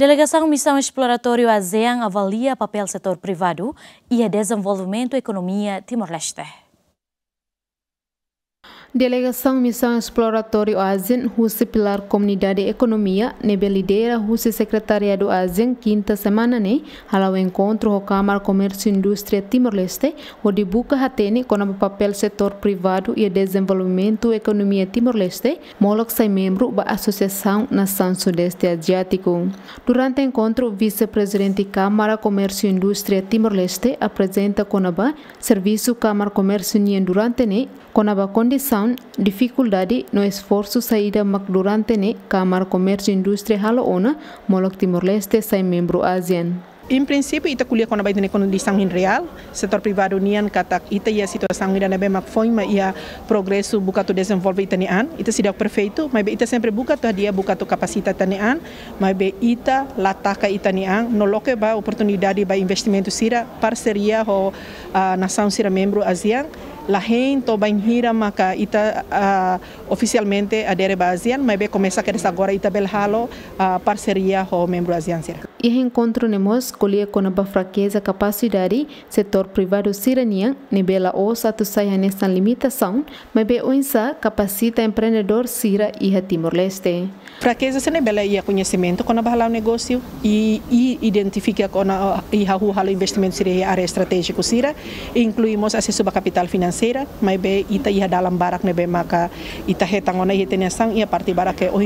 Delegação Missão Exploratório ASEAN avalia papel setor privado e a é desenvolvimento da economia Timor-Leste. Delegação Missão Exploratória ASEAN, Rússia Pilar Comunidade Economia, nebe lidera Rússia do ASEAN quinta semana, né? ao o encontro o Câmara Comércio e Indústria Timor-Leste, de buca hatene com o papel setor privado e desenvolvimento economia Timor-Leste, moloc sai membro da Associação Nação Sudeste Asiático. Durante o encontro, o vice-presidente Câmara Comércio e Indústria Timor-Leste apresenta com a serviço Câmara Comércio e Indústria durante, né? Com a condição Lockdown, dificuldade no esforço saída mac durante ne kamar comércio industri halo ona, molok Timor-Leste sai membro ASEAN. In principio, ita kuliah kona baitene kono di sangin real, setor privado nian katak ita ia situação ida nebe mak foi ma ia progresu buka tu desenvolve ita nian, ita sidak perfeito, be ita sempre buka tu dia buka tu kapasita ita nian, be ita lataka ita nian, no loke ba oportunidade ba investimento sira parceria ho a sira membro asian la to bain hira maka ita oficialmente adere ba asian mas be komesa querer agora ita belhalo parceria ho membro asian sira. e encontro nemo escolhe com a fraqueza capacidade setor privado siranian nebela o satu saia nesta limitação, mas be unsa capacita empreendedor cira e Timor-Leste. Fraqueza se nibela a conhecimento com a negócio e, e identifica com a e investimento sira área estratégica sira, incluímos acesso à capital financeira, mas be ita a dalam barak nebe maka ita hetangona ia tenyasang ia parte barak ke o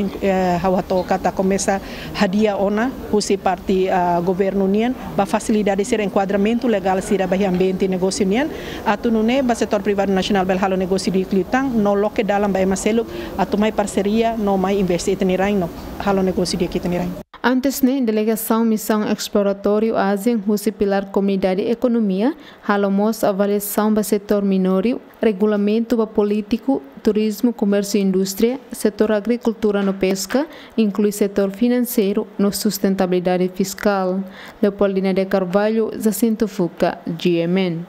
hawa to kata começa hadia ona husi parte parte uh, governo unian ba facilitar enquadramento legal sira ba ambiente negócio atau atu nune ba setor privado nacional bel halo negócio di klitang no loke dalam ba emaselo atu mai parceria no mai investi itinerain no halo negócio di itinerain Antes, né, delegação Missão Exploratório Ásia, Rússia Pilar Comunidade e Economia, halamos avaliação do setor minório, regulamento para político, turismo, comércio e indústria, setor agricultura no pesca, inclui setor financeiro no sustentabilidade fiscal. Leopoldina de Carvalho, Jacinto Fuca, GMN.